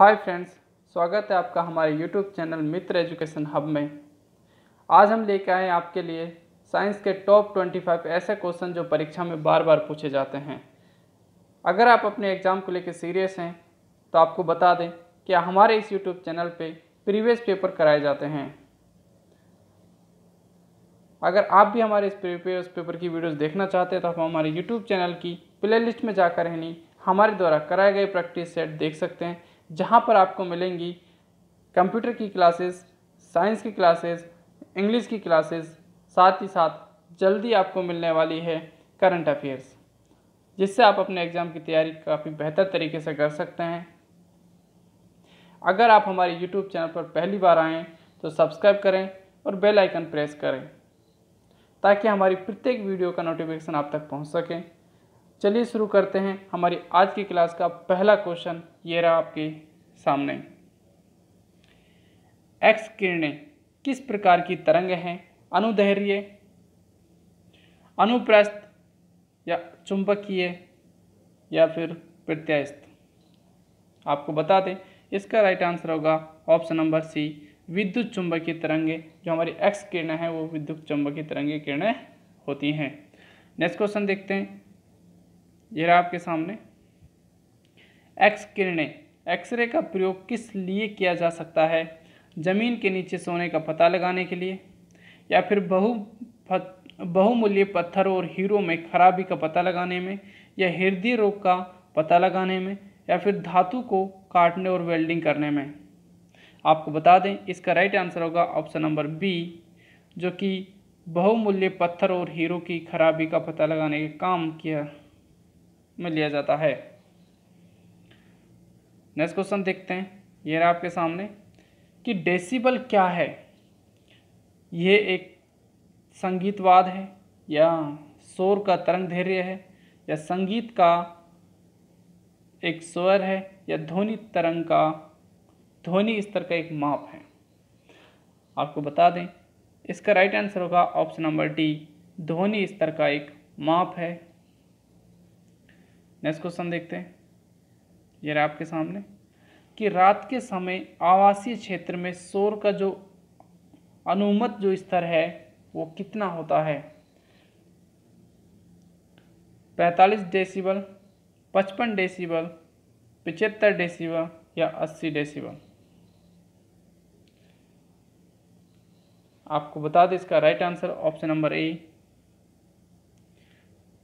hi friends स्वागत है आपका हमारे YouTube channel Mitra education hub में आज हम लेके आए आपके लिए साइंस के टॉप 25 ऐसे क्वेश्चन जो परीक्षा में बार बार पूछे जाते हैं अगर आप अपने एग्ज़ाम को लेकर सीरियस हैं तो आपको बता दें कि हमारे इस यूट्यूब चैनल पर प्रीवियस पेपर कराए जाते हैं अगर आप भी हमारे इस प्रीवियस पेपर की वीडियोस देखना चाहते हैं तो आप हमारे यूट्यूब चैनल की प्लेलिस्ट में जाकर यानी हमारे द्वारा कराए गए प्रैक्टिस सेट देख सकते हैं जहाँ पर आपको मिलेंगी कंप्यूटर की क्लासेस साइंस की क्लासेस इंग्लिश की क्लासेस साथ ही साथ जल्दी आपको मिलने वाली है करंट अफेयर्स जिससे आप अपने एग्ज़ाम की तैयारी काफ़ी बेहतर तरीके से कर सकते हैं अगर आप हमारे यूट्यूब चैनल पर पहली बार आएँ तो सब्सक्राइब करें और बेल आइकन प्रेस करें ताकि हमारी प्रत्येक वीडियो का नोटिफिकेशन आप तक पहुंच सके चलिए शुरू करते हैं हमारी आज की क्लास का पहला क्वेश्चन ये रहा आपके सामने एक्स किरणें किस प्रकार की तरंग हैं अनुदैर्य अनुप्रस्थ या चुंबकीय या फिर प्रत्यास्थ आपको बता दें इसका राइट आंसर होगा ऑप्शन नंबर सी विद्युत चुंबकीय तरंगे जो हमारी एक्स किरणें हैं वो विद्युत चुंबकीय तरंगे किरणें होती हैं नेक्स्ट क्वेश्चन देखते हैं ये रहा आपके सामने एक्स किरणें एक्सरे का प्रयोग किस लिए किया जा सकता है ज़मीन के नीचे सोने का पता लगाने के लिए या फिर बहु बहुमूल्य पत्थरों और हीरो में खराबी का पता लगाने में या हृदय रोग का पता लगाने में या फिर धातु को काटने और वेल्डिंग करने में आपको बता दें इसका राइट आंसर होगा ऑप्शन नंबर बी जो कि बहुमूल्य पत्थर और हीरो की खराबी का पता लगाने के काम किया में लिया जाता है नेक्स्ट क्वेश्चन देखते हैं ये रहा आपके सामने कि डेसिबल क्या है ये एक संगीतवाद है या शोर का तरंग धैर्य है या संगीत का एक स्वर है या ध्वनि तरंग का ध्वनि स्तर का एक माप है आपको बता दें इसका राइट आंसर होगा ऑप्शन नंबर डी ध्वनि स्तर का एक माप है नेक्स्ट क्वेश्चन देखते हैं ये रहा आपके सामने कि रात के समय आवासीय क्षेत्र में शोर का जो अनुमत जो स्तर है वो कितना होता है 45 डेसिबल 55 डेसिबल पिचहत्तर डेसिबल या 80 डेसिबल आपको बता दें इसका right answer option number A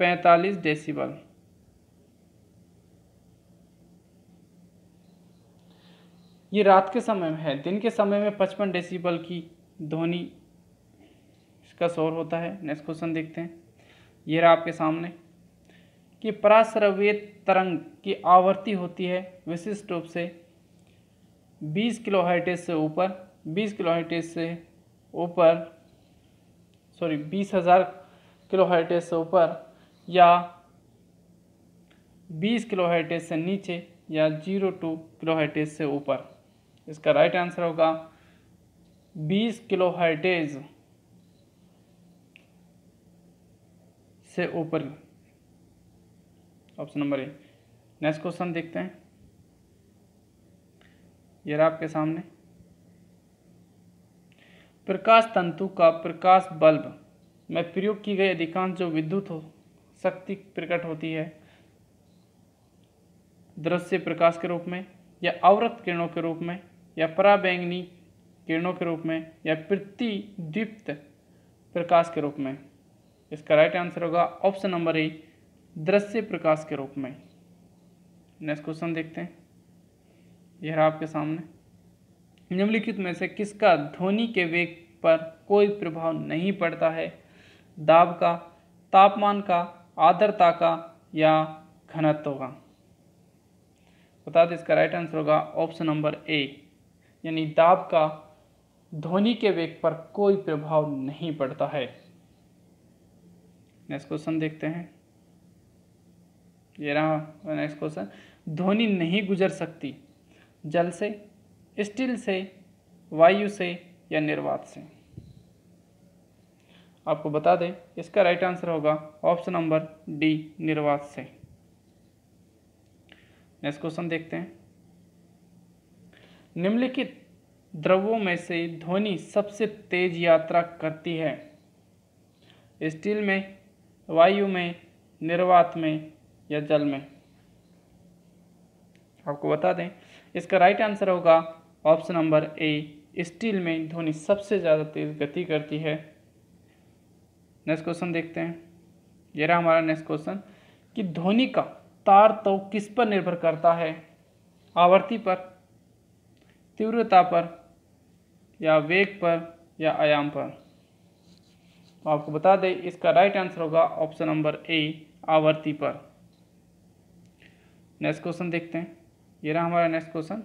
45 decibel ये रात के समय में है दिन के समय में पचपन डेसीबल की ध्वनि इसका शोर होता है नेक्स्ट क्वेश्चन देखते हैं ये रहा आपके सामने कि पराश्रवेत तरंग की आवृत्ति होती है विशिष्ट रूप से 20 किलो हाइटेज से ऊपर 20 किलो हाइटेज से ऊपर सॉरी बीस हज़ार किलो हाइटेज से ऊपर या 20 किलो हाइटेज से नीचे या जीरो टू किलो हाइटेज से ऊपर इसका राइट आंसर होगा 20 किलो हाइटेज से ऊपर option number A next question देखते हैं ये रहा आपके सामने प्रकाश तंतु का प्रकाश बल्ब में प्रयोग की गई अधिकांश जो विद्युत हो शक्ति प्रकट होती है दृश्य प्रकाश के रूप में या अवरत किरणों के रूप में या पराबैंगनी किरणों के रूप में या प्रतिदीप्त प्रकाश के रूप में इसका राइट आंसर होगा ऑप्शन नंबर ए दृश्य प्रकाश के रूप में नेक्स्ट क्वेश्चन देखते हैं यह रहा आपके सामने निम्नलिखित में से किसका ध्वनि के वेग पर कोई प्रभाव नहीं पड़ता है दाब का तापमान का आर्द्रता का या घनत्व का बता दें इसका राइट आंसर होगा ऑप्शन नंबर ए यानी दाब का ध्वनि के वेग पर कोई प्रभाव नहीं पड़ता है नेक्स्ट क्वेश्चन देखते हैं ये रहा नेक्स्ट क्वेश्चन ध्वनि नहीं गुजर सकती जल से स्टील से वायु से या निर्वात से आपको बता दें इसका राइट आंसर होगा ऑप्शन नंबर डी निर्वात से नेक्स्ट क्वेश्चन देखते हैं निम्नलिखित द्रवों में से ध्वनि सबसे तेज यात्रा करती है स्टील में वायु में निर्वात में या जल में आपको बता दें इसका राइट आंसर होगा ऑप्शन नंबर ए स्टील में ध्वनि सबसे ज़्यादा तेज गति करती है नेक्स्ट क्वेश्चन देखते हैं ये रहा हमारा नेक्स्ट क्वेश्चन कि ध्वनि का तार तो किस पर निर्भर करता है आवर्ती पर तीव्रता पर या वेग पर या आयाम पर तो आपको बता दें इसका राइट आंसर होगा ऑप्शन नंबर ए आवर्ती पर नेक्स्ट क्वेश्चन देखते हैं ये रहा हमारा नेक्स्ट क्वेश्चन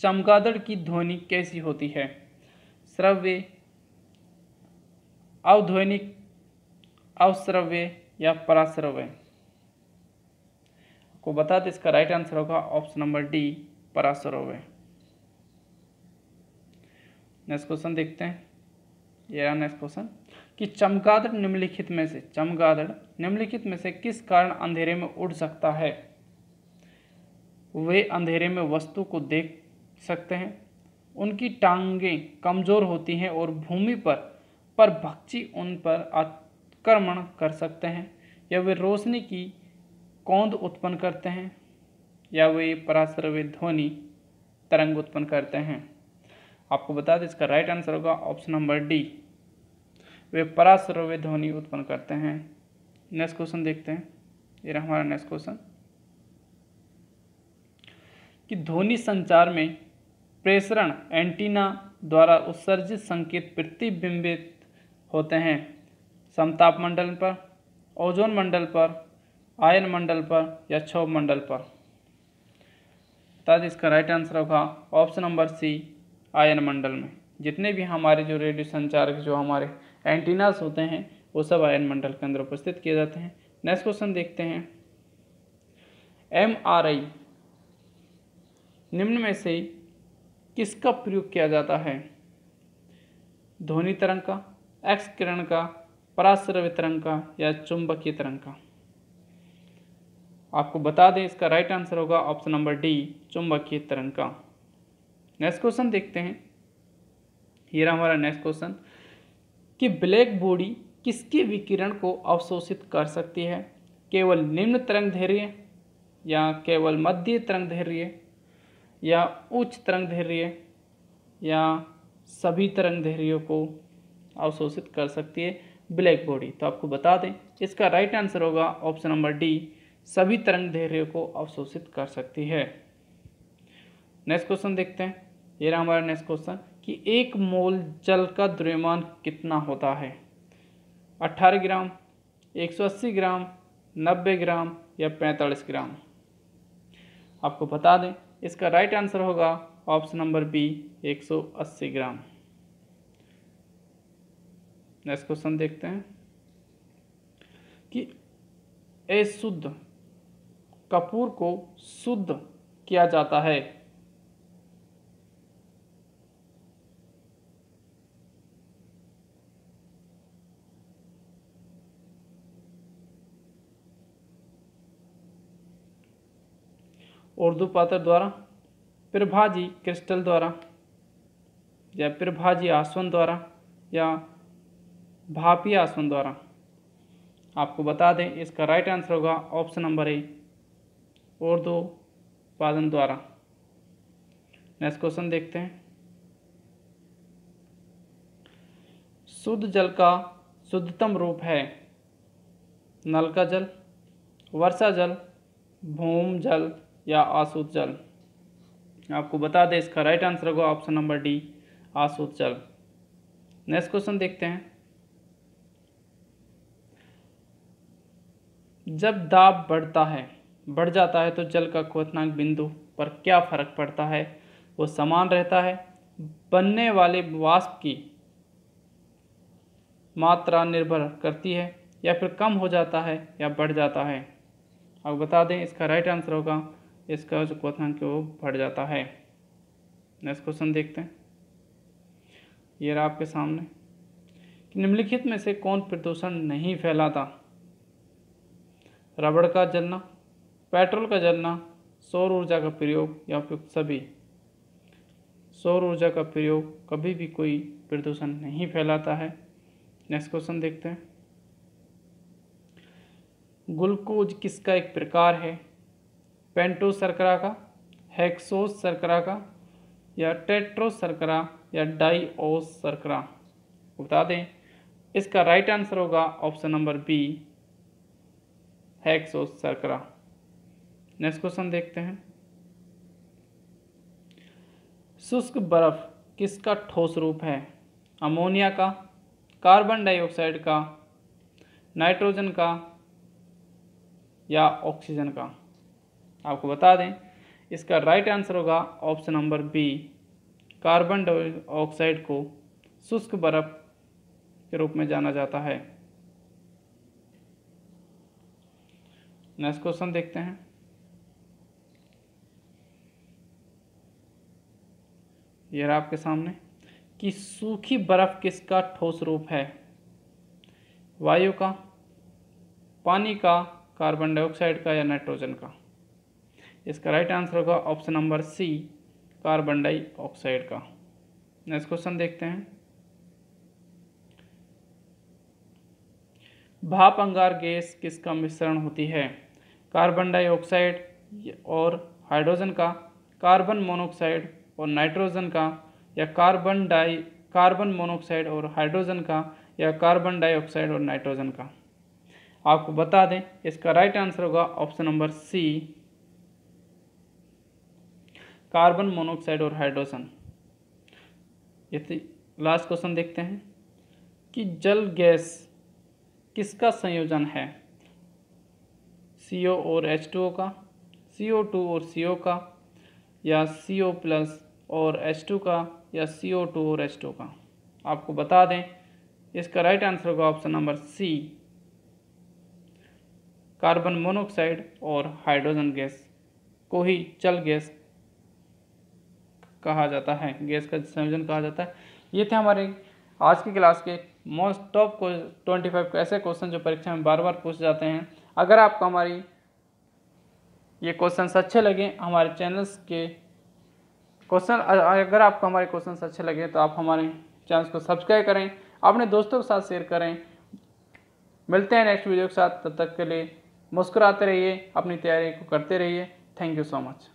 चमगादड़ की ध्वनि कैसी होती है श्रव्य अवध्वनिक अवश्रव्य या पराश्रव्य आपको बता दें इसका राइट आंसर होगा ऑप्शन नंबर डी पराश्रव्य नेक्स्ट क्वेश्चन देखते हैं ये रहा नेक्स्ट क्वेश्चन कि चमगादड़ निम्नलिखित में से चमगादड़ निम्नलिखित में से किस कारण अंधेरे में उड़ सकता है वे अंधेरे में वस्तु को देख सकते हैं उनकी टांगें कमज़ोर होती हैं और भूमि पर पर भक्षी उन पर आक्रमण कर सकते हैं या वे रोशनी की कौंद उत्पन्न करते हैं या वे पराश्रवी ध्वनि तरंग उत्पन्न करते हैं आपको बता दें इसका राइट आंसर होगा ऑप्शन नंबर डी वे परासरोवे ध्वनि उत्पन्न करते हैं नेक्स्ट क्वेश्चन देखते हैं ये रहा हमारा नेक्स्ट क्वेश्चन कि ध्वनि संचार में प्रेषण एंटीना द्वारा उत्सर्जित संकेत प्रतिबिंबित होते हैं समताप मंडल पर ओजोन मंडल पर आयन मंडल पर या क्षोभ मंडल पर ताज इसका राइट आंसर होगा ऑप्शन नंबर सी आयन मंडल में जितने भी हमारे जो रेडियो संचार के जो हमारे एंटीनास होते हैं वो सब आयन मंडल के अंदर उपस्थित किए जाते हैं नेक्स्ट क्वेश्चन देखते हैं एम आर आई निम्न में से किसका प्रयोग किया जाता है ध्वनि तरंग का एक्स किरण का पराश्रव्य तरंग का या चुंबकीय तरंग का आपको बता दें इसका राइट आंसर होगा ऑप्शन नंबर डी चुंबकीय तरंग का नेक्स्ट क्वेश्चन देखते हैं ये रहा हमारा नेक्स्ट क्वेश्चन कि ब्लैक बॉडी किसके विकिरण को अवशोषित कर सकती है केवल निम्न तरंग धैर्य या केवल मध्य तरंग धैर्य या उच्च तरंग धैर्य या सभी तरंग धैर्यों को अवशोषित कर सकती है ब्लैक बॉडी तो आपको बता दें इसका राइट आंसर होगा ऑप्शन नंबर डी सभी तरंग धैर्यों को अवशोषित कर सकती है नेक्स्ट क्वेश्चन देखते हैं ये रहा हमारा नेक्स्ट क्वेश्चन कि एक मोल जल का द्रव्यमान कितना होता है 18 ग्राम 180 ग्राम 90 ग्राम या 45 ग्राम आपको बता दें इसका राइट आंसर होगा option number B 180 gram next question देखते हैं कि अशुद्ध कपूर को शुद्ध किया जाता है पात्र द्वारा प्रभाजी क्रिस्टल द्वारा या प्रभाजी आसवन द्वारा या भापी आसवन द्वारा आपको बता दें इसका राइट आंसर होगा ऑप्शन नंबर ए उर्दू पादन द्वारा नेक्स्ट क्वेश्चन देखते हैं शुद्ध जल का शुद्धतम रूप है नल का जल वर्षा जल भूम जल या आसूत जल आपको बता दें इसका राइट आंसर होगा ऑप्शन नंबर डी आसूत जल नेक्स्ट क्वेश्चन देखते हैं जब दाब बढ़ता है बढ़ जाता है तो जल का क्वनाक बिंदु पर क्या फर्क पड़ता है वो समान रहता है बनने वाले वाष्प की मात्रा निर्भर करती है या फिर कम हो जाता है या बढ़ जाता है अब बता दें इसका राइट आंसर होगा इसका जो क्वथनांक है वो बढ़ जाता है नेक्स्ट क्वेश्चन देखते हैं ये रहा आपके सामने कि निम्नलिखित में से कौन प्रदूषण नहीं फैलाता रबड़ का जलना पेट्रोल का जलना सौर ऊर्जा का प्रयोग या उपयुक्त सभी सौर ऊर्जा का प्रयोग कभी भी कोई प्रदूषण नहीं फैलाता है नेक्स्ट क्वेश्चन देखते हैं ग्लूकोज किसका एक प्रकार है पेंटोज सरकरा का हेक्सोस सरकरा का या टेट्रो सरकरा या डाइओस सरकरा बता दें इसका राइट आंसर होगा ऑप्शन नंबर बी हेक्सोस सरकरा नेक्स्ट क्वेश्चन देखते हैं शुष्क बर्फ किसका ठोस रूप है अमोनिया का कार्बन डाइऑक्साइड का नाइट्रोजन का या ऑक्सीजन का आपको बता दें इसका राइट आंसर होगा option number B carbon dioxide को शुष्क बर्फ के रूप में जाना जाता है नेक्स्ट क्वेश्चन देखते हैं यह रहा आपके सामने कि सूखी बर्फ किसका ठोस रूप है वायु का पानी का कार्बन डाइऑक्साइड का या नाइट्रोजन का इसका राइट आंसर होगा option number C carbon dioxide का नेक्स्ट क्वेश्चन देखते हैं भाप अंगार गैस किसका मिश्रण होती है कार्बन डाइऑक्साइड और हाइड्रोजन का कार्बन मोनोऑक्साइड और नाइट्रोजन का या कार्बन डाई कार्बन मोनोऑक्साइड और हाइड्रोजन का या कार्बन डाइऑक्साइड और नाइट्रोजन का आपको बता दें इसका राइट आंसर होगा option number C carbon monoxide और हाइड्रोजन ये लास्ट तो क्वेश्चन देखते हैं कि जल गैस किसका संयोजन है सी ओ और एच टू ओ का सी ओ टू और सी ओ का या सी ओ प्लस और एच टू का या सी ओ टू और एच टू का आपको बता दें इसका राइट आंसर होगा option number C carbon monoxide और हाइड्रोजन गैस को ही चल गैस कहा जाता है गैस का संयोजन कहा जाता है ये थे हमारे आज की क्लास के मोस्ट टॉप को ट्वेंटी फाइव ऐसे क्वेश्चन जो परीक्षा में बार बार पूछ जाते हैं अगर आपको हमारी ये क्वेश्चन अच्छे लगें हमारे चैनल्स के क्वेश्चन अगर आपको हमारे क्वेश्चन अच्छे लगे तो आप हमारे चैनल को सब्सक्राइब करें अपने दोस्तों के साथ शेयर करें मिलते हैं नेक्स्ट वीडियो के साथ तब तक के लिए मुस्कुराते रहिए अपनी तैयारी को करते रहिए थैंक यू सो मच